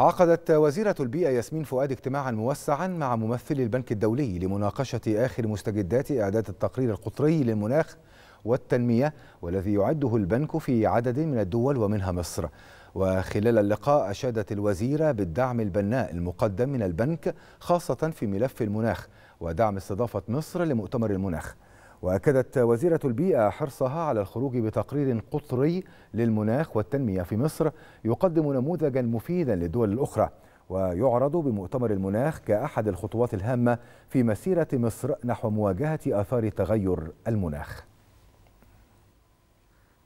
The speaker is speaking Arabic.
عقدت وزيرة البيئة ياسمين فؤاد اجتماعا موسعا مع ممثل البنك الدولي لمناقشة آخر مستجدات إعداد التقرير القطري للمناخ والتنمية والذي يعده البنك في عدد من الدول ومنها مصر وخلال اللقاء أشادت الوزيرة بالدعم البناء المقدم من البنك خاصة في ملف المناخ ودعم استضافة مصر لمؤتمر المناخ وأكدت وزيرة البيئة حرصها على الخروج بتقرير قطري للمناخ والتنمية في مصر يقدم نموذجا مفيدا للدول الأخرى ويعرض بمؤتمر المناخ كأحد الخطوات الهامة في مسيرة مصر نحو مواجهة آثار تغير المناخ